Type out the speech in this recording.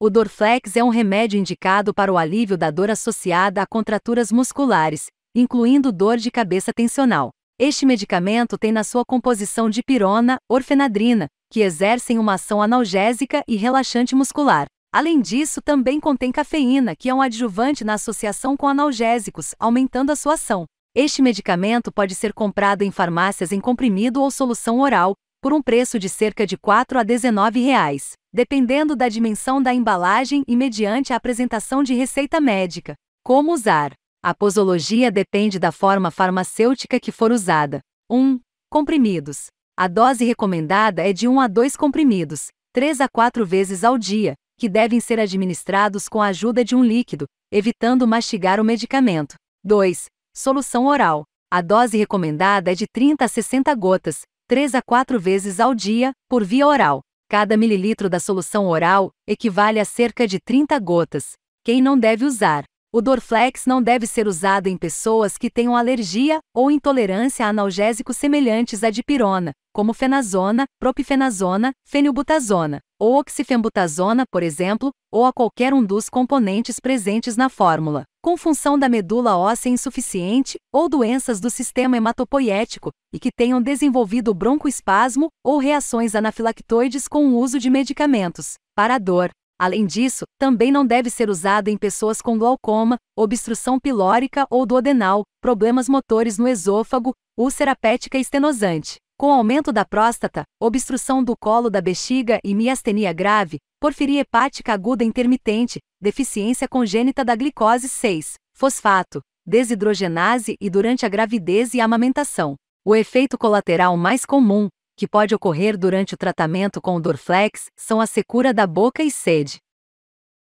O Dorflex é um remédio indicado para o alívio da dor associada a contraturas musculares, incluindo dor de cabeça tensional. Este medicamento tem na sua composição dipirona, orfenadrina, que exercem uma ação analgésica e relaxante muscular. Além disso, também contém cafeína, que é um adjuvante na associação com analgésicos, aumentando a sua ação. Este medicamento pode ser comprado em farmácias em comprimido ou solução oral, por um preço de cerca de 4 a 19 reais, dependendo da dimensão da embalagem e mediante a apresentação de receita médica. Como usar? A posologia depende da forma farmacêutica que for usada. 1. Comprimidos. A dose recomendada é de 1 a 2 comprimidos, 3 a 4 vezes ao dia, que devem ser administrados com a ajuda de um líquido, evitando mastigar o medicamento. 2. Solução oral. A dose recomendada é de 30 a 60 gotas, 3 a 4 vezes ao dia, por via oral. Cada mililitro da solução oral equivale a cerca de 30 gotas. Quem não deve usar? O Dorflex não deve ser usado em pessoas que tenham alergia ou intolerância a analgésicos semelhantes à dipirona, como fenazona, propifenazona, fenilbutazona ou oxifenbutazona, por exemplo, ou a qualquer um dos componentes presentes na fórmula, com função da medula óssea insuficiente ou doenças do sistema hematopoietico e que tenham desenvolvido broncoespasmo ou reações anafilactoides com o uso de medicamentos para dor. Além disso, também não deve ser usado em pessoas com glaucoma, obstrução pilórica ou duodenal, problemas motores no esôfago, úlcera pética estenosante com aumento da próstata, obstrução do colo da bexiga e miastenia grave, porfiria hepática aguda intermitente, deficiência congênita da glicose 6, fosfato, desidrogenase e durante a gravidez e a amamentação. O efeito colateral mais comum, que pode ocorrer durante o tratamento com o Dorflex, são a secura da boca e sede.